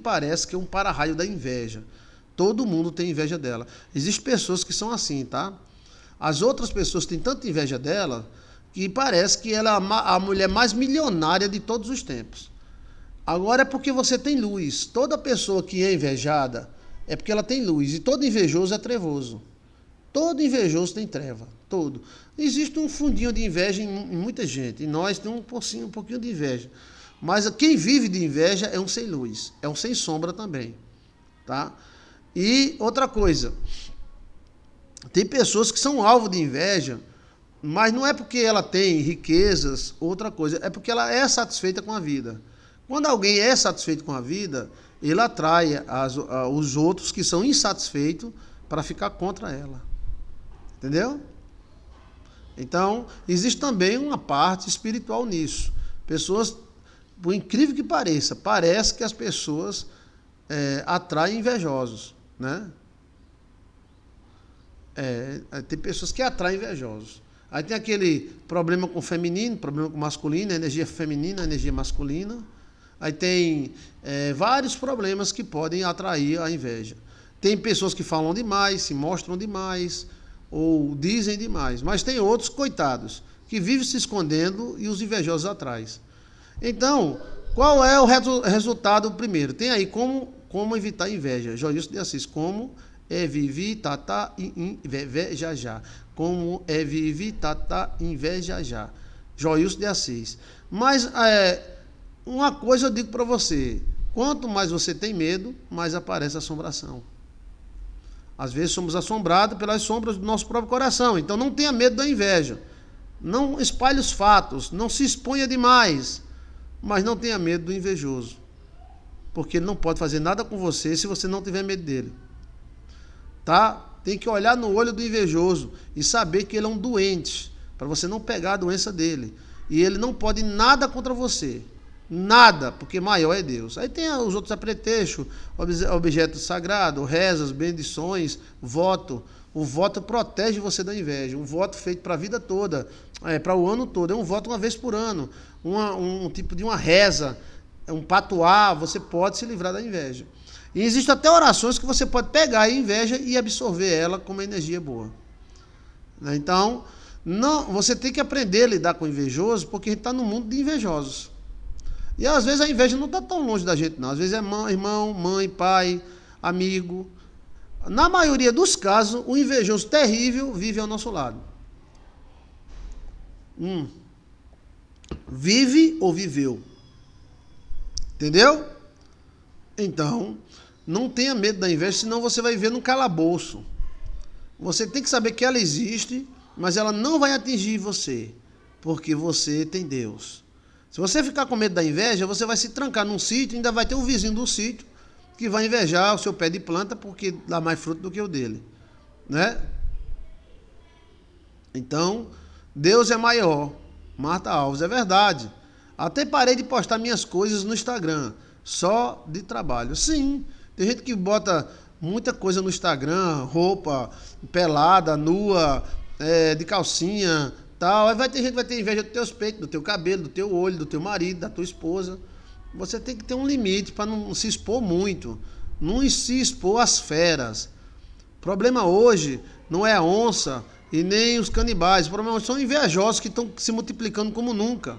parece que é um para-raio da inveja. Todo mundo tem inveja dela. Existem pessoas que são assim, tá? As outras pessoas têm tanta inveja dela que parece que ela é a mulher mais milionária de todos os tempos. Agora é porque você tem luz. Toda pessoa que é invejada é porque ela tem luz. E todo invejoso é trevoso. Todo invejoso tem treva. Todo. Existe um fundinho de inveja em muita gente. E nós temos um pouquinho, um pouquinho de inveja. Mas quem vive de inveja é um sem luz, é um sem sombra também, tá? E outra coisa, tem pessoas que são alvo de inveja, mas não é porque ela tem riquezas, outra coisa, é porque ela é satisfeita com a vida. Quando alguém é satisfeito com a vida, ele atrai as, os outros que são insatisfeitos para ficar contra ela. Entendeu? Então, existe também uma parte espiritual nisso. Pessoas por incrível que pareça, parece que as pessoas é, atraem invejosos, né? É, é, tem pessoas que atraem invejosos. Aí tem aquele problema com o feminino, problema com o masculino, a energia feminina, a energia masculina. Aí tem é, vários problemas que podem atrair a inveja. Tem pessoas que falam demais, se mostram demais, ou dizem demais. Mas tem outros, coitados, que vivem se escondendo e os invejosos atrás. Então, qual é o resu resultado primeiro? Tem aí como, como evitar inveja. Joilson de Assis, como é vivi, tata, inveja já. Como é vivi, tata, inveja já. Joilson de Assis. Mas é, uma coisa eu digo para você: quanto mais você tem medo, mais aparece assombração. Às vezes somos assombrados pelas sombras do nosso próprio coração. Então não tenha medo da inveja. Não espalhe os fatos. Não se exponha demais. Mas não tenha medo do invejoso, porque ele não pode fazer nada com você se você não tiver medo dele. Tá? Tem que olhar no olho do invejoso e saber que ele é um doente, para você não pegar a doença dele. E ele não pode nada contra você nada, porque maior é Deus. Aí tem os outros apretextos, objeto sagrado, rezas, bendições, voto. O voto protege você da inveja. Um voto feito para a vida toda, é, para o ano todo. É um voto uma vez por ano. Uma, um tipo de uma reza, é um patuar. Você pode se livrar da inveja. E existem até orações que você pode pegar a inveja e absorver ela como uma energia boa. Né? Então, não, você tem que aprender a lidar com o invejoso, porque a gente está no mundo de invejosos. E às vezes a inveja não está tão longe da gente, não. Às vezes é mãe, irmão, mãe, pai, amigo. Na maioria dos casos, o invejoso terrível vive ao nosso lado. Hum. Vive ou viveu. Entendeu? Então, não tenha medo da inveja, senão você vai viver num calabouço. Você tem que saber que ela existe, mas ela não vai atingir você, porque você tem Deus. Se você ficar com medo da inveja, você vai se trancar num sítio, ainda vai ter um vizinho do sítio que vai invejar o seu pé de planta porque dá mais fruto do que o dele, né? Então, Deus é maior. Marta Alves, é verdade. Até parei de postar minhas coisas no Instagram, só de trabalho. Sim, tem gente que bota muita coisa no Instagram, roupa pelada, nua, é, de calcinha, tal. Aí vai ter gente que vai ter inveja dos teus peitos, do teu cabelo, do teu olho, do teu marido, da tua esposa. Você tem que ter um limite para não se expor muito. Não se expor às feras. O problema hoje não é a onça e nem os canibais. O problema são invejosos que estão se multiplicando como nunca.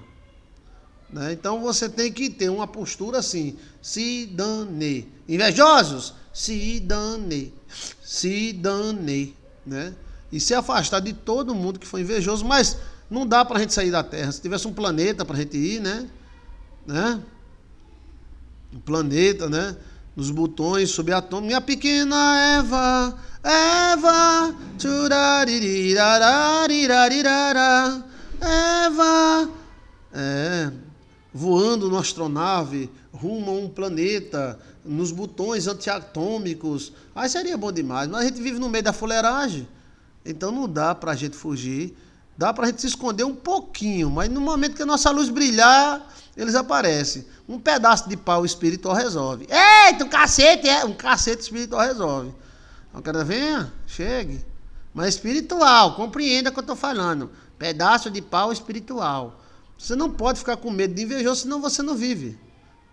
Né? Então você tem que ter uma postura assim: se dane. Invejosos, se dane. Se dane. Né? e se afastar de todo mundo que foi invejoso, mas não dá para a gente sair da Terra. Se tivesse um planeta para a gente ir, né? né? Um planeta, né? Nos botões, sob a tom Minha pequena Eva, Eva, tchurarirarirararirará, Eva. É, voando na astronave rumo a um planeta, nos botões antiatômicos. Aí seria bom demais, mas a gente vive no meio da fuleiragem. Então não dá para a gente fugir. Dá para a gente se esconder um pouquinho, mas no momento que a nossa luz brilhar, eles aparecem. Um pedaço de pau espiritual resolve. Eita, um cacete, é. Um cacete espiritual resolve. O cara venha, chegue. Mas espiritual, compreenda o que eu estou falando. Pedaço de pau espiritual. Você não pode ficar com medo de invejoso, senão você não vive.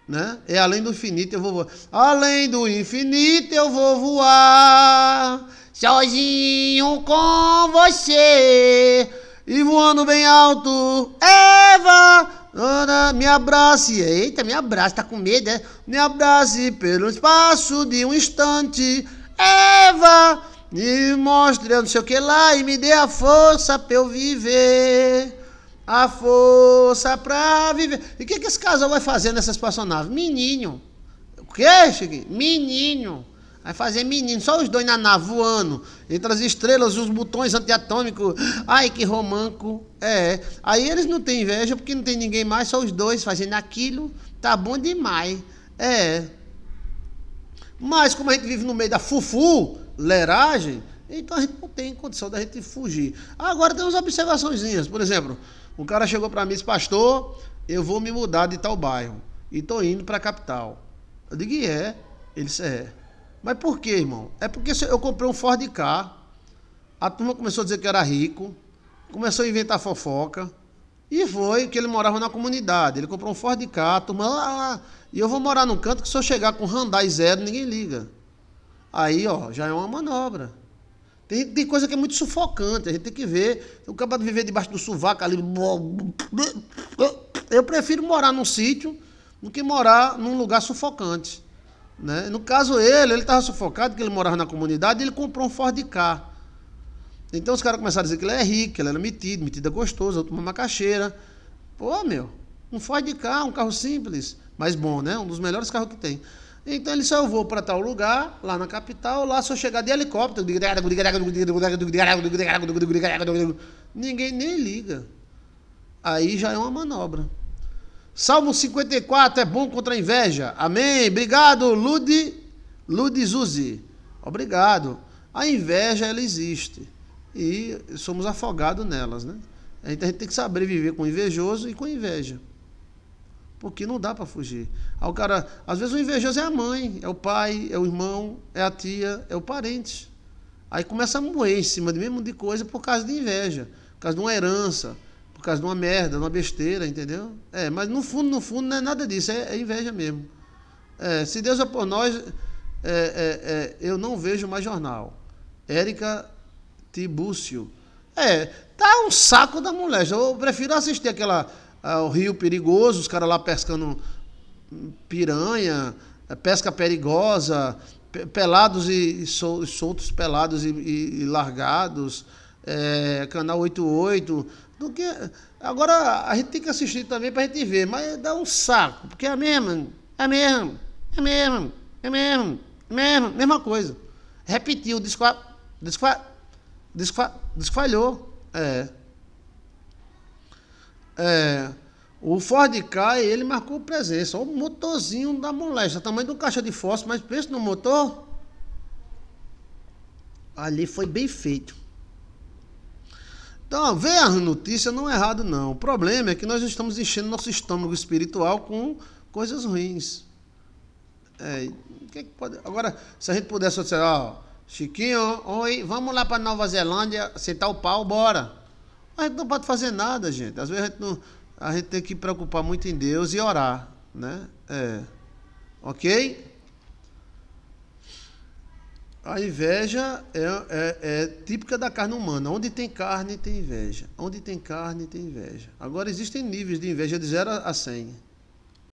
Né? É além do infinito eu vou voar. Além do infinito eu vou voar sozinho com você e voando bem alto. Eva, Ana, me abrace. Eita, me abrace, tá com medo, é? Me abrace pelo espaço de um instante. Eva, me mostre não sei o que lá e me dê a força pra eu viver. A força pra viver. E o que, que esse casal vai fazer nessas espaçonave, Menino. O que, Chiquinho? Menino. Aí fazer menino, só os dois na nave voando, entre as estrelas, os botões antiatômicos. Ai, que romanco. É. Aí eles não têm inveja porque não tem ninguém mais, só os dois fazendo aquilo. Tá bom demais. É. Mas como a gente vive no meio da fufu, leragem, então a gente não tem condição da gente fugir. Agora tem umas observações. Por exemplo, o cara chegou para mim e disse, pastor, eu vou me mudar de tal bairro e tô indo para a capital. Eu digo, e é? Ele disse, é. Mas por que, irmão? É porque eu comprei um Ford K, a turma começou a dizer que era rico, começou a inventar fofoca, e foi que ele morava na comunidade. Ele comprou um Ford K, a turma lá, lá, e eu vou morar num canto que se eu chegar com Hyundai zero, ninguém liga. Aí, ó, já é uma manobra. Tem, tem coisa que é muito sufocante, a gente tem que ver. Eu acabo de viver debaixo do sovaco ali. Eu prefiro morar num sítio do que morar num lugar sufocante. Né? No caso ele, ele estava sufocado, que ele morava na comunidade, e ele comprou um Ford K. Então os caras começaram a dizer que ele é rico, que ele era metido, metida gostosa outro uma macaxeira. Pô, meu, um Ford K, um carro simples, mas bom, né? Um dos melhores carros que tem. Então ele só eu vou para tal lugar, lá na capital, lá só chegar de helicóptero. Ninguém nem liga. Aí já é uma manobra. Salmo 54 é bom contra a inveja. Amém. Obrigado, Ludi, Ludi Obrigado. A inveja, ela existe. E somos afogados nelas, né? A gente tem que saber viver com invejoso e com inveja. Porque não dá para fugir. Aí cara, às vezes o invejoso é a mãe, é o pai, é o irmão, é a tia, é o parente. Aí começa a moer em cima de mesmo de coisa por causa de inveja, por causa de uma herança, por causa de uma merda, de uma besteira, entendeu? É, mas no fundo, no fundo, não é nada disso, é, é inveja mesmo. É, se Deus é por nós, é, é, é eu não vejo mais jornal. Érica Tibúcio. É, tá um saco da mulher. Eu prefiro assistir aquela ah, o Rio Perigoso, os caras lá pescando piranha, é, pesca perigosa, pelados e, soltos, pelados e, e, e largados é, Canal 88, do que. Agora a gente tem que assistir também para a gente ver, mas dá um saco, porque é mesmo, é mesmo, é mesmo, é mesmo, é mesmo, mesma coisa. Repetiu, desfa, desfa, desfa, desfalhou. É. É. O Ford Ka, ele marcou presença. O motorzinho da molesta, tamanho do caixa de fósforo, mas pensa no motor. Ali foi bem feito. Então, ver as notícias não é errado, não. O problema é que nós estamos enchendo nosso estômago espiritual com coisas ruins. É, é que pode... Agora, se a gente pudesse dizer, ó, Chiquinho, oi, vamos lá para Nova Zelândia, sentar o pau, bora. A gente não pode fazer nada, gente. Às vezes a gente, não... a gente tem que preocupar muito em Deus e orar, né? É. Ok? A inveja é, é, é, típica da carne humana. Onde tem carne, tem inveja. Onde tem carne, tem inveja. Agora, existem níveis de inveja de 0 a 100.